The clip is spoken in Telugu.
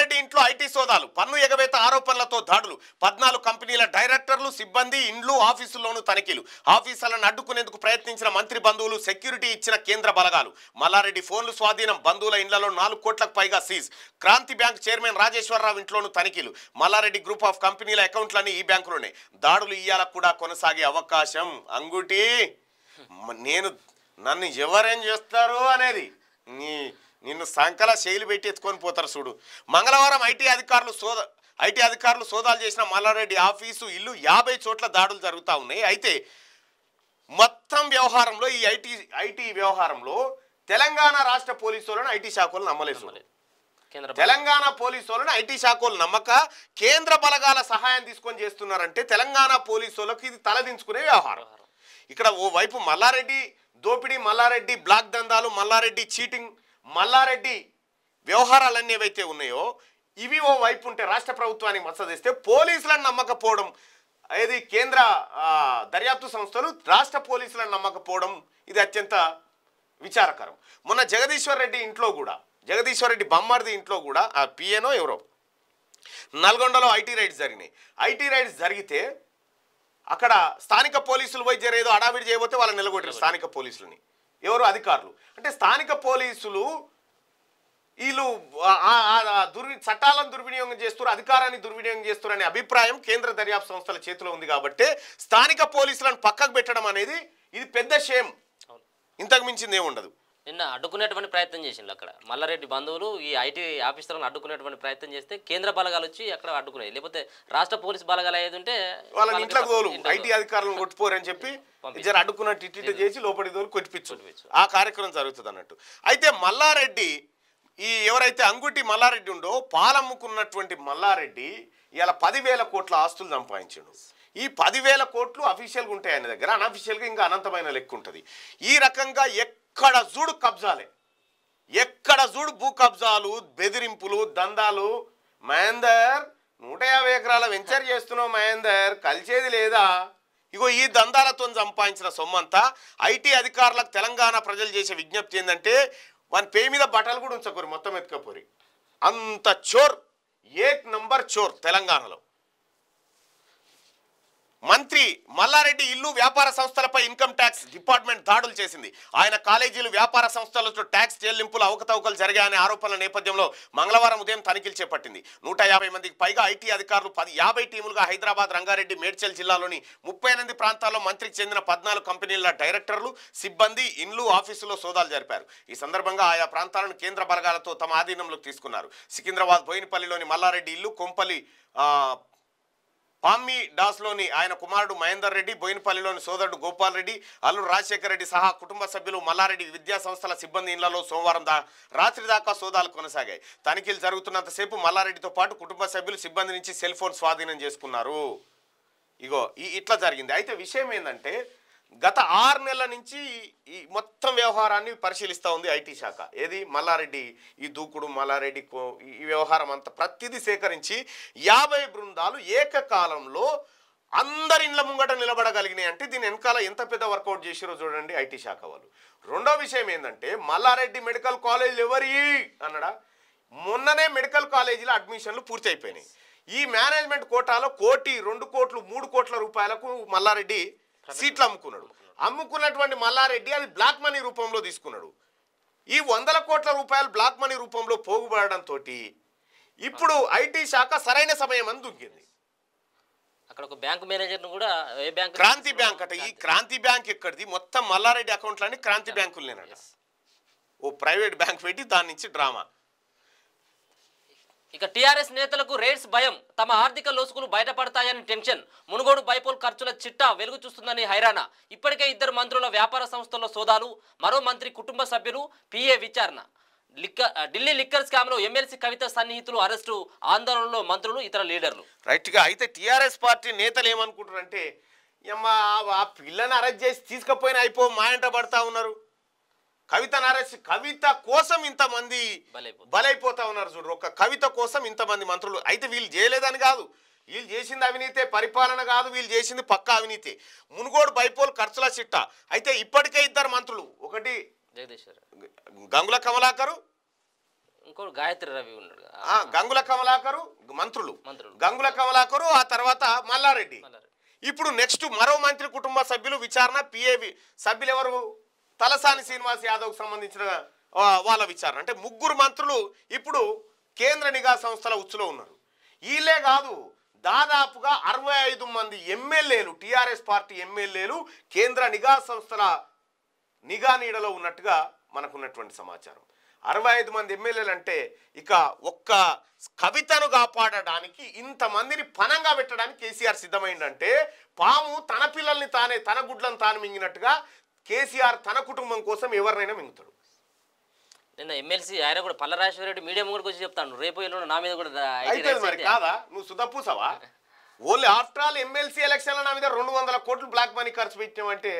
రంగారెడ్డి ఇంట్లో ఐటీ సోదాలు పన్ను ఎగవేత ఆరోపణలతో దాడులు పద్నాలుగు కంపెనీల డైరెక్టర్లు సిబ్బంది ఇండ్లు ఆఫీసుల్లోనూ తనిఖీలు ఆఫీసులను అడ్డుకునేందుకు ప్రయత్నించిన మంత్రి బంధువులు సెక్యూరిటీ ఇచ్చిన కేంద్ర బలగాలు మల్లారెడ్డి ఫోన్లు స్వాధీనం బంధువుల ఇండ్లలో నాలుగు కోట్లకు పైగా seize Kranti bank chairman Rajeshwara Rao ఇంట్లోనూ తనిఖీలు మల్లారెడ్డి గ్రూప్ ఆఫ్ కంపెనీల అకౌంట్లన్నీ ఈ బ్యాంకులోనే దాడులు ఇయ్యాల కూడా కొనసాగే అవకాశం అంగుటి నేను నన్ను ఎవరేం చేస్తారు అనేది నీ నిన్ను సంకల శైలి పెట్టి ఎత్తుకొని పోతారు చూడు మంగళవారం ఐటీ అధికారులు సోద ఐటీ అధికారులు సోదాలు చేసిన మల్లారెడ్డి ఆఫీసు ఇల్లు యాభై చోట్ల దాడులు జరుగుతూ ఉన్నాయి అయితే మొత్తం వ్యవహారంలో ఈ ఐటీ ఐటీ వ్యవహారంలో తెలంగాణ రాష్ట్ర పోలీసులను ఐటీ శాఖలు నమ్మలేదు తెలంగాణ పోలీసులను ఐటీ శాఖలు నమ్మక కేంద్ర బలగాల సహాయం తీసుకొని చేస్తున్నారంటే తెలంగాణ పోలీసులకు ఇది తలదించుకునే వ్యవహారం ఇక్కడ ఓవైపు మల్లారెడ్డి దోపిడీ మల్లారెడ్డి బ్లాక్ దందాలు మల్లారెడ్డి చీటింగ్ మల్లారెడ్డి వ్యవహారాలన్నీ ఏవైతే ఉన్నాయో ఇవి ఓ వైపు ఉంటే రాష్ట్ర ప్రభుత్వానికి మచ్చదిస్తే పోలీసులను నమ్మకపోవడం ఏది కేంద్ర దర్యాప్తు సంస్థలు రాష్ట్ర పోలీసులను నమ్మకపోవడం ఇది అత్యంత విచారకరం మొన్న జగదీశ్వర్ రెడ్డి ఇంట్లో కూడా జగదీశ్వర్ రెడ్డి బొమ్మార్ది ఇంట్లో కూడా ఆ పిఎనో ఎవరో నల్గొండలో ఐటీ రైడ్స్ జరిగినాయి ఐటీ రైడ్స్ జరిగితే అక్కడ స్థానిక పోలీసులు పోయి జరేదో అడావిడి చేయబోతే వాళ్ళని నిలగొట్టారు స్థానిక పోలీసులని ఎవరు అధికారులు అంటే స్థానిక పోలీసులు వీళ్ళు దుర్వి చట్టాలను దుర్వినియోగం చేస్తారు అధికారాన్ని దుర్వినియోగం చేస్తారు అనే అభిప్రాయం కేంద్ర దర్యాప్తు సంస్థల చేతిలో ఉంది కాబట్టి స్థానిక పోలీసులను పక్కకు పెట్టడం అనేది ఇది పెద్ద షేమ్ ఇంతకు మించింది ఏముండదు నిన్న అడ్డుకునేటువంటి ప్రయత్నం చేసిండు అక్కడ మల్లారెడ్డి బంధువులు ఈ ఐటీ ఆఫీసర్లను అడ్డుకునేటువంటి ప్రయత్నం చేస్తే కేంద్ర బలగాలు వచ్చి అక్కడ అడ్డుకున్నాయి లేకపోతే రాష్ట్ర పోలీస్ బలగాలు అయ్యేది ఉంటే వాళ్ళని ఇంట్లో ఐటీ అధికారులను కొట్టిపోరని చెప్పి ఇద్దరు అడ్డుకున్నట్టు ఇటు చేసి లోపలి దోలు కొట్టిపించు ఆ కార్యక్రమం జరుగుతుంది అన్నట్టు అయితే మల్లారెడ్డి ఈ ఎవరైతే అంగుటి మల్లారెడ్డి ఉండో పాలమ్ముకున్నటువంటి మల్లారెడ్డి ఇలా పదివేల కోట్ల ఆస్తులు సంపాదించాడు ఈ పదివేల కోట్లు అఫీషియల్గా ఉంటాయి ఆయన దగ్గర అన్అఫీషియల్గా ఇంకా అనంతమైన లెక్క ఉంటుంది ఈ రకంగా ఎక్ ఎక్కడ చూడు కబ్జాలే ఎక్కడ చూడు భూ కబ్జాలు బెదిరింపులు దందాలు మహేందర్ నూట యాభై ఎకరాల వెంచర్ చేస్తున్నావు మహేందర్ కలిసేది లేదా ఇగో ఈ దందాలతో సంపాదించిన సొమ్మంతా ఐటీ అధికారులకు తెలంగాణ ప్రజలు చేసే విజ్ఞప్తి ఏంటంటే వాని పే మీద బట్టలు కూడా ఉంచకూరి మొత్తం ఎత్తుకపోరి అంత చోర్ ఏక్ నంబర్ చోర్ తెలంగాణలో మల్లారెడ్డి ఇల్లు వ్యాపార సంస్థలపై ఇన్కమ్ ట్యాక్స్ డిపార్ట్మెంట్ దాడులు చేసింది ఆయన కాలేజీలు వ్యాపార సంస్థలతో ట్యాక్స్ చెల్లింపులు అవకతవకలు జరిగాయనే ఆరోపణల నేపథ్యంలో మంగళవారం ఉదయం తనిఖీలు చేపట్టింది నూట మందికి పైగా ఐటీ అధికారులు పది యాభై టీములుగా హైదరాబాద్ రంగారెడ్డి మేడ్చల్ జిల్లాలోని ముప్పై ప్రాంతాల్లో మంత్రికి చెందిన పద్నాలుగు కంపెనీల డైరెక్టర్లు సిబ్బంది ఇండ్లు ఆఫీసులో సోదాలు జరిపారు ఈ సందర్భంగా ఆయా ప్రాంతాలను కేంద్ర బలగాలతో తమ ఆధీనంలోకి తీసుకున్నారు సికింద్రాబాద్ బోయినపల్లిలోని మల్లారెడ్డి ఇల్లు కొంపల్లి పామ్మి డాస్లోని ఆయన కుమారుడు మహేందర్ రెడ్డి బోయినపల్లిలోని సోదరుడు గోపాల్ రెడ్డి అల్లు రాజశేఖర రెడ్డి సహా కుటుంబ సభ్యులు మల్లారెడ్డి విద్యా సంస్థల సిబ్బంది ఇళ్లలో సోమవారం రాత్రి దాకా సోదాలు కొనసాగాయి తనిఖీలు జరుగుతున్నంతసేపు మల్లారెడ్డితో పాటు కుటుంబ సభ్యులు సిబ్బంది నుంచి సెల్ ఫోన్ స్వాధీనం చేసుకున్నారు ఇగో ఈ ఇట్లా జరిగింది అయితే విషయం ఏంటంటే గత ఆరు నెలల నుంచి ఈ మొత్తం వ్యవహారాన్ని పరిశీలిస్తూ ఉంది ఐటీ శాఖ ఏది మల్లారెడ్డి ఈ దూకుడు మల్లారెడ్డి ఈ వ్యవహారం అంతా ప్రతిదీ సేకరించి యాభై బృందాలు ఏకకాలంలో అందరి ఇండ్ల ముంగట నిలబడగలిగినాయి అంటే దీని వెనకాల ఎంత పెద్ద వర్కౌట్ చేసిరో చూడండి ఐటీ శాఖ వాళ్ళు రెండో విషయం ఏంటంటే మల్లారెడ్డి మెడికల్ కాలేజ్ ఎవరి అన్నడా మొన్ననే మెడికల్ కాలేజీలో అడ్మిషన్లు పూర్తి అయిపోయినాయి ఈ మేనేజ్మెంట్ కోటాలో కోటి రెండు కోట్లు మూడు కోట్ల రూపాయలకు మల్లారెడ్డి సీట్లు అమ్ముకున్నాడు అమ్ముకున్నటువంటి మల్లారెడ్డి అది బ్లాక్ మనీ రూపంలో తీసుకున్నాడు ఈ వందల కోట్ల రూపాయలు బ్లాక్ మనీ రూపంలో పోగుబడడంతో ఇప్పుడు ఐటీ శాఖ సరైన సమయం అని దుంగింది అక్కడ ఒక బ్యాంక్ మేనేజర్ కూడా ఏ బ్యాంక్ క్రాంతి బ్యాంక్ అట ఈ క్రాంతి బ్యాంక్ ఎక్కడిది మొత్తం మల్లారెడ్డి అకౌంట్లన్నీ క్రాంతి బ్యాంకులు నేను ఓ ప్రైవేట్ బ్యాంక్ పెట్టి దాని నుంచి డ్రామా ఇక టీఆర్ఎస్ నేతలకు రేట్స్ భయం తమ ఆర్థిక లోసుకులు బయటపడతాయని టెన్షన్ మునుగోడు బైపోల్ ఖర్చుల చిట్టా వెలుగు చూస్తుందని హైరాణ ఇప్పటికే ఇద్దరు మంత్రుల వ్యాపార సంస్థల్లో సోదాలు మరో మంత్రి కుటుంబ సభ్యులు పిఏ విచారణ లిక్కర్ ఢిల్లీ లిక్కర్ స్కామ్ లో ఎమ్మెల్సీ కవిత సన్నిహితులు అరెస్టు ఆందోళనలో మంత్రులు ఇతర లీడర్లు రైట్గా అయితే టీఆర్ఎస్ పార్టీ నేతలు ఏమనుకుంటారంటే ఆ పిల్లని అరెస్ట్ చేసి తీసుకుపోయినా అయిపో మా ఇంట పడతా ఉన్నారు కవిత నరేష్ కవిత కోసం ఇంతమంది బలైపోతా ఉన్నారు చూడు ఒక కవిత కోసం ఇంతమంది మంత్రులు అయితే వీళ్ళు చేయలేదని కాదు వీళ్ళు చేసింది అవినీతే పరిపాలన కాదు వీళ్ళు చేసింది పక్కా అవినీతి మునుగోడు బైపోల్ ఖర్చుల చిట్ట అయితే ఇప్పటికే ఇద్దరు మంత్రులు ఒకటి గంగుల కమలాకరు ఇంకోటి గాయత్రి రవి ఉన్నాడు గంగుల కమలాకరు మంత్రులు గంగుల కమలాకరు ఆ తర్వాత మల్లారెడ్డి ఇప్పుడు నెక్స్ట్ మరో మంత్రి కుటుంబ సభ్యులు విచారణ పిఏవి సభ్యులు ఎవరు తలసాని శ్రీనివాస్ యాదవ్కు సంబంధించిన వాళ్ళ విచారణ అంటే ముగ్గురు మంత్రులు ఇప్పుడు కేంద్ర నిఘా సంస్థల ఉచ్చులో ఉన్నారు వీళ్ళే కాదు దాదాపుగా అరవై ఐదు మంది ఎమ్మెల్యేలు టీఆర్ఎస్ పార్టీ ఎమ్మెల్యేలు కేంద్ర నిఘా సంస్థల నిఘా నీడలో ఉన్నట్టుగా మనకున్నటువంటి సమాచారం అరవై ఐదు మంది ఎమ్మెల్యేలు అంటే ఇక ఒక్క కవితను కాపాడడానికి ఇంతమందిని పనంగా పెట్టడానికి కేసీఆర్ సిద్ధమైందంటే పాము తన పిల్లల్ని తానే తన గుడ్లను తాను మింగినట్టుగా కేసీఆర్ తన కుటుంబం కోసం ఎవరినైనా మింగుతాడు నిన్న ఎమ్మెల్సీ ఆయన కూడా పల్లరాజేశ్వర రెడ్డి మీడియా కూడా వచ్చి చెప్తాను రేపు ఎల్లుండి నా మీద కూడా అయితే మరి కాదా నువ్వు సుధపూసవా ఓన్లీ ఆఫ్టర్ ఆల్ ఎమ్మెల్సీ ఎలక్షన్లో నా మీద రెండు వందల కోట్లు బ్లాక్ మనీ ఖర్చు పెట్టినావంటే